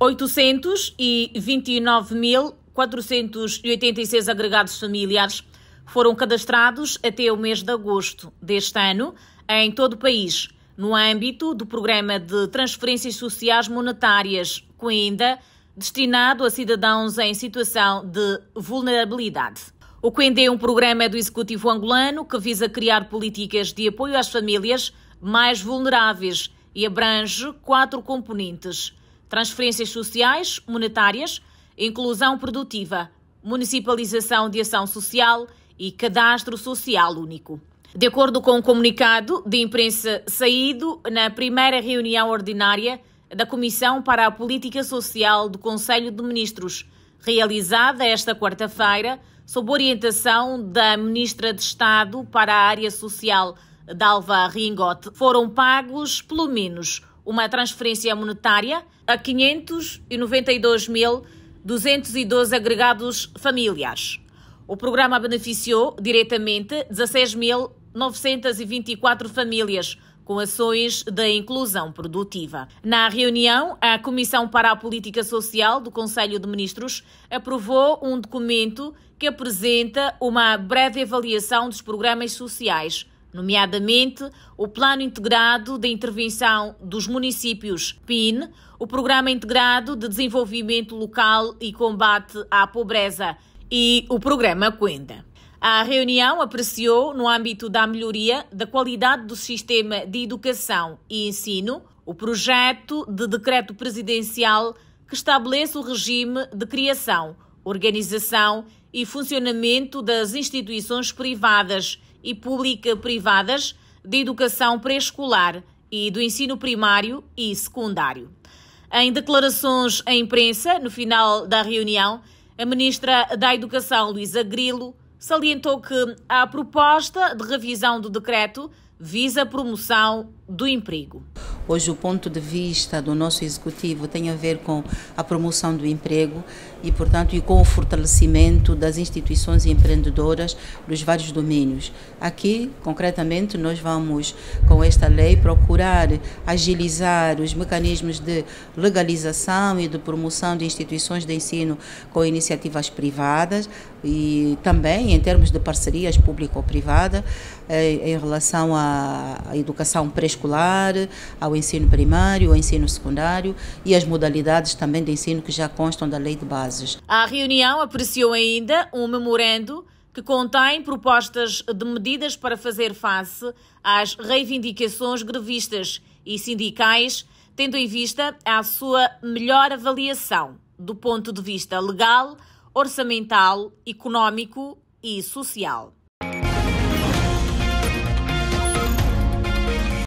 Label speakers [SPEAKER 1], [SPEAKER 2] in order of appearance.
[SPEAKER 1] 829.486 agregados familiares foram cadastrados até o mês de agosto deste ano em todo o país, no âmbito do Programa de Transferências Sociais Monetárias Coenda, destinado a cidadãos em situação de vulnerabilidade. O Coenda é um programa do Executivo angolano que visa criar políticas de apoio às famílias mais vulneráveis e abrange quatro componentes – transferências sociais, monetárias, inclusão produtiva, municipalização de ação social e cadastro social único. De acordo com o um comunicado de imprensa saído na primeira reunião ordinária da Comissão para a Política Social do Conselho de Ministros, realizada esta quarta-feira, sob orientação da Ministra de Estado para a Área Social, Dalva Ringote, foram pagos pelo menos uma transferência monetária a 592.212 agregados familiares. O programa beneficiou diretamente 16.924 famílias com ações da inclusão produtiva. Na reunião, a Comissão para a Política Social do Conselho de Ministros aprovou um documento que apresenta uma breve avaliação dos programas sociais nomeadamente o Plano Integrado de Intervenção dos Municípios PIN, o Programa Integrado de Desenvolvimento Local e Combate à Pobreza e o Programa Quenda. A reunião apreciou, no âmbito da melhoria da qualidade do sistema de educação e ensino, o projeto de decreto presidencial que estabelece o regime de criação, organização e funcionamento das instituições privadas e pública-privadas de educação pré-escolar e do ensino primário e secundário. Em declarações à imprensa, no final da reunião, a ministra da Educação, Luísa Grilo, salientou que a proposta de revisão do decreto visa a promoção do emprego.
[SPEAKER 2] Hoje, o ponto de vista do nosso executivo tem a ver com a promoção do emprego e, portanto, e com o fortalecimento das instituições empreendedoras dos vários domínios. Aqui, concretamente, nós vamos, com esta lei, procurar agilizar os mecanismos de legalização e de promoção de instituições de ensino com iniciativas privadas e também em termos de parcerias público-privada eh, em relação à educação pré-escolar, ao ensino primário, ao ensino secundário e as modalidades também de ensino que já constam da Lei de Bases.
[SPEAKER 1] A reunião apreciou ainda um memorando que contém propostas de medidas para fazer face às reivindicações grevistas e sindicais, tendo em vista a sua melhor avaliação do ponto de vista legal, orçamental, econômico e social.